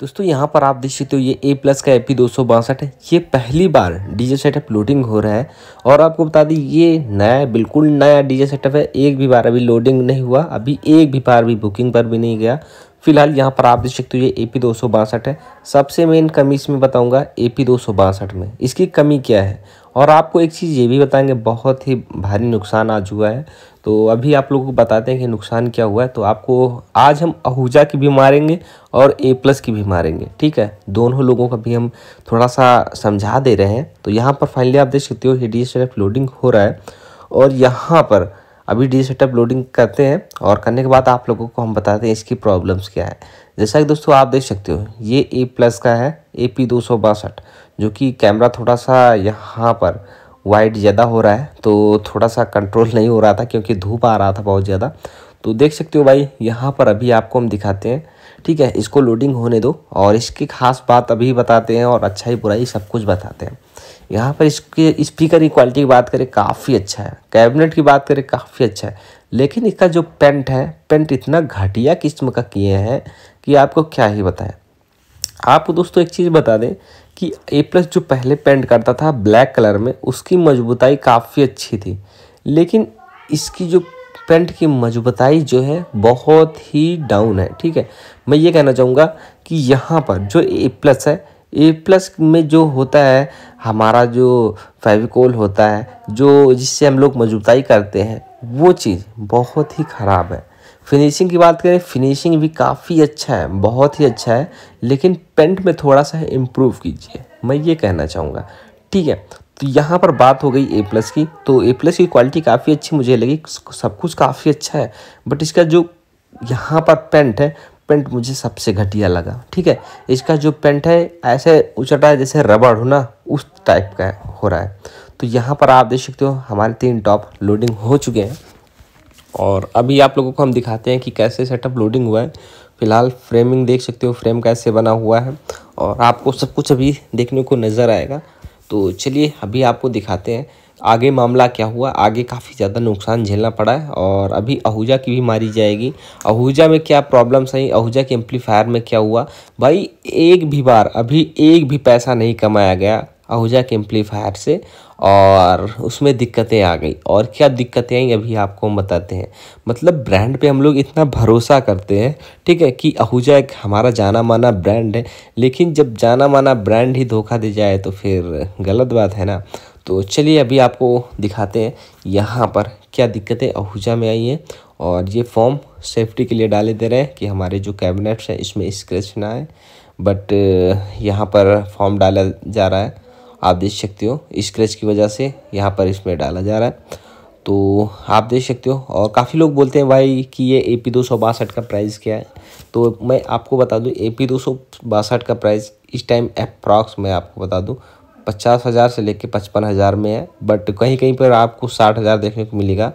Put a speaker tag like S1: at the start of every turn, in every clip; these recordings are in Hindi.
S1: दोस्तों यहाँ पर आप देख सकते हो ये ए प्लस का ए पी दो है ये पहली बार डीजे सेटअप लोडिंग हो रहा है और आपको बता दें ये नया बिल्कुल नया डीजे सेटअप है एक भी बार अभी लोडिंग नहीं हुआ अभी एक भी बार भी बुकिंग पर भी नहीं गया फिलहाल यहाँ पर आप देख सकते हो ये ए पी दो है सबसे मेन कमी इसमें बताऊँगा ए पी दो में इसकी कमी क्या है और आपको एक चीज़ ये भी बताएंगे बहुत ही भारी नुकसान आज हुआ है तो अभी आप लोगों को बताते हैं कि नुकसान क्या हुआ है तो आपको आज हम आहूजा की भी मारेंगे और ए प्लस की भी मारेंगे ठीक है दोनों लोगों का भी हम थोड़ा सा समझा दे रहे हैं तो यहाँ पर फाइनली आप देख सकते हो हिडियस लोडिंग हो रहा है और यहाँ पर अभी डी सेटअप लोडिंग करते हैं और करने के बाद आप लोगों को हम बताते हैं इसकी प्रॉब्लम्स क्या है जैसा कि दोस्तों आप देख सकते हो ये ए प्लस का है ए पी दो सौ बासठ जो कि कैमरा थोड़ा सा यहाँ पर वाइड ज़्यादा हो रहा है तो थोड़ा सा कंट्रोल नहीं हो रहा था क्योंकि धूप आ रहा था बहुत ज़्यादा तो देख सकते हो भाई यहाँ पर अभी आपको हम दिखाते हैं ठीक है इसको लोडिंग होने दो और इसकी खास बात अभी बताते हैं और अच्छाई बुराई सब कुछ बताते हैं यहाँ पर इसके स्पीकर की क्वालिटी की बात करें काफ़ी अच्छा है कैबिनेट की बात करें काफ़ी अच्छा है लेकिन इसका जो पेंट है पेंट इतना घटिया किस्म का किए हैं कि आपको क्या ही बताएं आपको दोस्तों एक चीज़ बता दें कि ए प्लस जो पहले पेंट करता था ब्लैक कलर में उसकी मजबूताई काफ़ी अच्छी थी लेकिन इसकी जो पेंट की मजबूताई जो है बहुत ही डाउन है ठीक है मैं ये कहना चाहूँगा कि यहाँ पर जो ए प्लस है ए प्लस में जो होता है हमारा जो फेविकोल होता है जो जिससे हम लोग मजबूताई करते हैं वो चीज़ बहुत ही ख़राब है फिनिशिंग की बात करें फिनिशिंग भी काफ़ी अच्छा है बहुत ही अच्छा है लेकिन पेंट में थोड़ा सा इम्प्रूव कीजिए मैं ये कहना चाहूँगा ठीक है तो यहाँ पर बात हो गई ए प्लस की तो ए प्लस की क्वालिटी काफ़ी अच्छी मुझे लगी सब कुछ काफ़ी अच्छा है बट इसका जो यहाँ पर पेंट है पेंट मुझे सबसे घटिया लगा ठीक है इसका जो पेंट है ऐसे उचटा है जैसे रबड़ हो ना उस टाइप का हो रहा है तो यहाँ पर आप देख सकते हो हमारे तीन टॉप लोडिंग हो चुके हैं और अभी आप लोगों को हम दिखाते हैं कि कैसे सेटअप लोडिंग हुआ है फिलहाल फ्रेमिंग देख सकते हो फ्रेम कैसे बना हुआ है और आपको सब कुछ अभी देखने को नज़र आएगा तो चलिए अभी आपको दिखाते हैं आगे मामला क्या हुआ आगे काफ़ी ज़्यादा नुकसान झेलना पड़ा है और अभी आहूजा की भी मारी जाएगी आहूजा में क्या प्रॉब्लम्स आई आहूजा के एम्पलीफायर में क्या हुआ भाई एक भी बार अभी एक भी पैसा नहीं कमाया गया आहूजा के एम्पलीफायर से और उसमें दिक्कतें आ गई और क्या दिक्कतें आई अभी आपको हम बताते हैं मतलब ब्रांड पे हम लोग इतना भरोसा करते हैं ठीक है कि आहूजा एक हमारा जाना माना ब्रांड है लेकिन जब जाना माना ब्रांड ही धोखा दे जाए तो फिर गलत बात है ना तो चलिए अभी आपको दिखाते हैं यहाँ पर क्या दिक्कतें आहूजा में आई हैं और ये फॉर्म सेफ्टी के लिए डाले दे रहे हैं कि हमारे जो कैबिनेट्स हैं इसमें स्क्रेच ना आए बट यहाँ पर फॉर्म डाला जा रहा है आप देख सकते हो स्क्रेच की वजह से यहाँ पर इसमें डाला जा रहा है तो आप देख सकते हो और काफ़ी लोग बोलते हैं भाई कि ये ए पी दो सौ बासठ का प्राइस क्या है तो मैं आपको बता दूं ए पी दो सौ बासठ का प्राइस इस टाइम अप्रॉक्स मैं आपको बता दूं पचास हज़ार से लेकर पचपन हज़ार में है बट कहीं कहीं पर आपको साठ हज़ार देखने को मिलेगा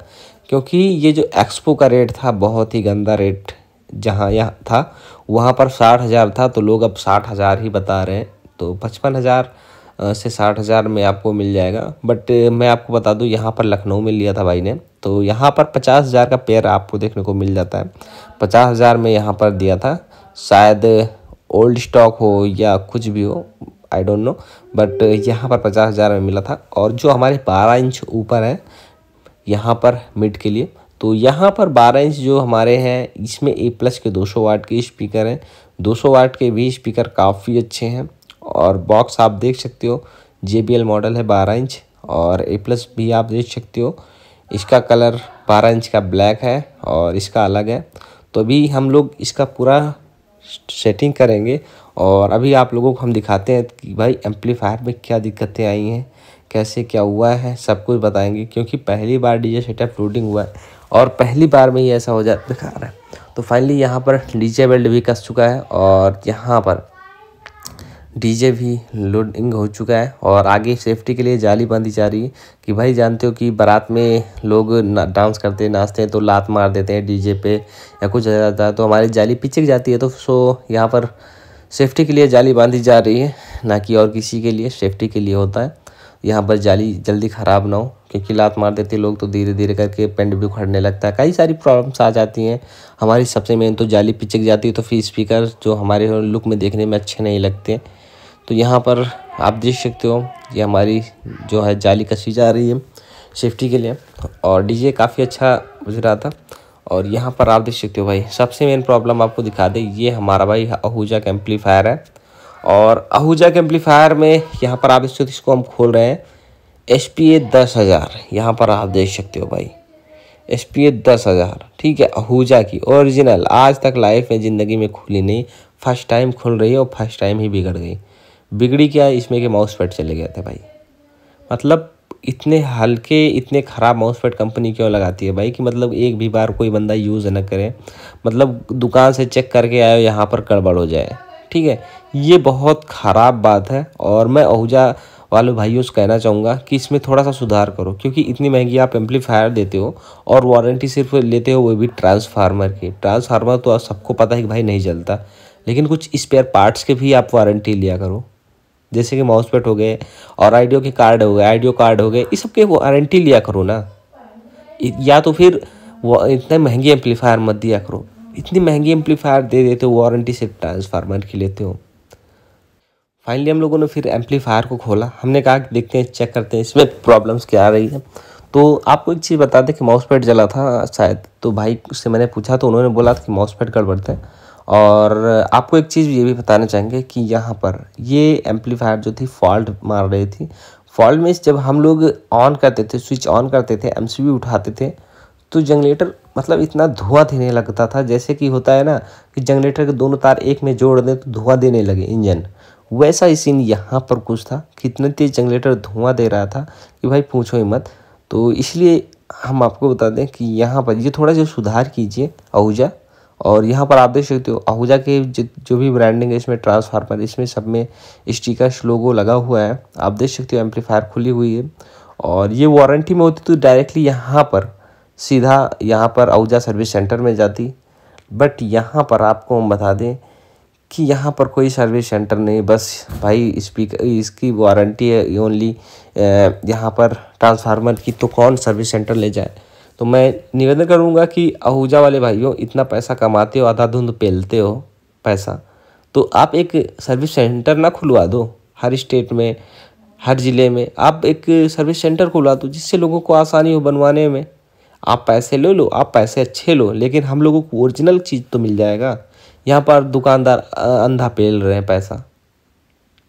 S1: क्योंकि ये जो एक्सपो का रेट था बहुत ही गंदा रेट जहाँ यहाँ था वहाँ पर साठ हज़ार था तो लोग अब साठ हज़ार ही बता रहे हैं तो पचपन हज़ार से साठ हज़ार में आपको मिल जाएगा बट मैं आपको बता दूँ यहाँ पर लखनऊ में लिया था भाई ने तो यहाँ पर पचास हज़ार का पेयर आपको देखने को मिल जाता है पचास हज़ार में यहाँ पर दिया था शायद ओल्ड स्टॉक हो या कुछ भी हो आई डोंट नो बट यहाँ पर पचास हज़ार में मिला था और जो हमारे बारह इंच ऊपर है यहाँ पर मिड के लिए तो यहाँ पर बारह इंच जो हमारे हैं इसमें ए प्लस के दो सौ वाट के स्पीकर हैं दो सौ वाट के भी स्पीकर काफ़ी अच्छे हैं और बॉक्स आप देख सकते हो जे मॉडल है बारह इंच और ए प्लस भी आप देख सकते हो इसका कलर बारह इंच का ब्लैक है और इसका अलग है तो अभी हम लोग इसका पूरा सेटिंग करेंगे और अभी आप लोगों को हम दिखाते हैं कि भाई एम्पलीफायर में क्या दिक्कतें आई हैं कैसे क्या हुआ है सब कुछ बताएंगे क्योंकि पहली बार डीजे सेटअप लोडिंग हुआ है और पहली बार में ही ऐसा हो जा दिखा रहा है तो फाइनली यहाँ पर डीजे बेल्ट भी कस चुका है और यहाँ पर डीजे भी लोडिंग हो चुका है और आगे सेफ्टी के लिए जाली बांधी जा रही है कि भाई जानते हो कि बारात में लोग डांस करते नाचते हैं तो लात मार देते हैं डीजे पे या कुछ ज़्यादा तो हमारी जाली पीछे जाती है तो सो यहाँ पर सेफ्टी के लिए जाली बांधी जा रही है ना कि और किसी के लिए सेफ्टी के लिए होता है यहाँ पर जाली जल्दी ख़राब ना हो क्योंकि लात मार देते लोग तो धीरे धीरे करके पेंट भी उखड़ने लगता है कई सारी प्रॉब्लम्स आ जाती हैं हमारी सबसे मेन तो जाली पिचक जाती है तो फिर स्पीकर जो हमारे लुक में देखने में अच्छे नहीं लगते तो यहाँ पर आप देख सकते हो ये हमारी जो है जाली कसी जा रही है सेफ्टी के लिए और डीजे काफ़ी अच्छा बज रहा था और यहाँ पर आप देख सकते हो भाई सबसे मेन प्रॉब्लम आपको दिखा दे ये हमारा भाई आहूजा का एम्पलीफायर है और आहूजा के एम्पलीफायर में यहाँ पर आप देख सकते इसको हम खोल रहे हैं एस पी ए दस हज़ार यहाँ पर आप देख सकते हो भाई एस पी ए दस हज़ार ठीक है आहूजा की ओरिजिनल आज तक लाइफ में ज़िंदगी में खुली नहीं फर्स्ट टाइम खुल रही है और फर्स्ट टाइम ही बिगड़ गई बिगड़ी क्या इसमें के माउस पैड चले गए थे भाई मतलब इतने हल्के इतने ख़राब माउसपैड कंपनी क्यों लगाती है भाई कि मतलब एक भी बार कोई बंदा यूज़ न करे मतलब दुकान से चेक करके आए यहाँ पर गड़बड़ हो जाए ठीक है ये बहुत ख़राब बात है और मैं ओहजा वाले भाइयों से कहना चाहूँगा कि इसमें थोड़ा सा सुधार करो क्योंकि इतनी महंगी आप एम्पलीफायर देते हो और वारंटी सिर्फ लेते हो वो भी ट्रांसफार्मर की ट्रांसफार्मर तो आप सबको पता है कि भाई नहीं चलता लेकिन कुछ स्पेयर पार्ट्स के भी आप वारंटी लिया करो जैसे कि माउस पैड हो गए और आइडियो के कार्ड हो गए आइडियो कार्ड हो गए इस सब के वारंटी लिया करो ना या तो फिर वो इतने महंगे एम्पलीफायर मत दिया करो इतनी महंगी एम्पलीफायर दे देते हो वारंटी सिर्फ ट्रांसफार्मर की लेते हो फाइनली हम लोगों ने फिर एम्पलीफायर को खोला हमने कहा कि देखते हैं चेक करते हैं इसमें प्रॉब्लम्स क्या आ रही है तो आपको एक चीज़ बता दें कि माउस पैड जला था शायद तो भाई से मैंने पूछा तो उन्होंने बोला था कि माउस पैड गड़बड़ते हैं और आपको एक चीज़ ये भी बताना चाहेंगे कि यहाँ पर ये एम्पलीफायर जो थी फॉल्ट मार रही थी फॉल्ट में जब हम लोग ऑन करते थे स्विच ऑन करते थे एम उठाते थे तो जनरेटर मतलब इतना धुआं देने लगता था जैसे कि होता है ना कि जनरेटर के दोनों तार एक में जोड़ दें तो धुआं देने लगे इंजन वैसा ही सीन यहाँ पर कुछ था कितने तेज जनरेटर धुआं दे रहा था कि भाई पूछो ही मत तो इसलिए हम आपको बता दें कि यहाँ पर ये थोड़ा जो सुधार कीजिए आहूजा और यहाँ पर आप देख सकते हो आहूजा के जो भी ब्रांडिंग है इसमें ट्रांसफार्मर इसमें सब में स्टिकर्स लोगो लगा हुआ है आप देख सकते हो एम्पलीफायर खुली हुई है और ये वारंटी में होती तो डायरेक्टली यहाँ पर सीधा यहाँ पर आहूजा सर्विस सेंटर में जाती बट यहाँ पर आपको हम बता दें कि यहाँ पर कोई सर्विस सेंटर नहीं बस भाई स्पीकर इसकी वारंटी है ओनली यहाँ पर ट्रांसफार्मर की तो कौन सर्विस सेंटर ले जाए तो मैं निवेदन करूँगा कि आहूजा वाले भाइयों इतना पैसा कमाते हो आधा धुंध पेलते हो पैसा तो आप एक सर्विस सेंटर ना खुलवा दो हर स्टेट में हर ज़िले में आप एक सर्विस सेंटर खुलवा दो जिससे लोगों को आसानी हो बनवाने में आप पैसे ले लो आप पैसे अच्छे लो लेकिन हम लोगों को ओरिजिनल चीज़ तो मिल जाएगा यहाँ पर दुकानदार अंधा पेल रहे हैं पैसा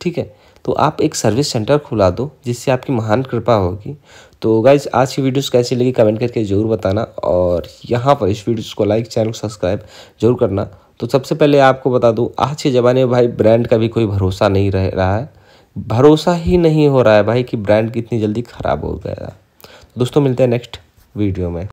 S1: ठीक है तो आप एक सर्विस सेंटर खुला दो जिससे आपकी महान कृपा होगी तो गाइज आज की वीडियोस कैसी लगी कमेंट करके ज़रूर बताना और यहाँ पर इस वीडियोस को लाइक चैनल को सब्सक्राइब जरूर करना तो सबसे पहले आपको बता दूँ आज के ज़माने में भाई ब्रांड का भी कोई भरोसा नहीं रह रहा है भरोसा ही नहीं हो रहा है भाई कि ब्रांड कितनी जल्दी ख़राब हो गया दोस्तों मिलते हैं नेक्स्ट वीडियो में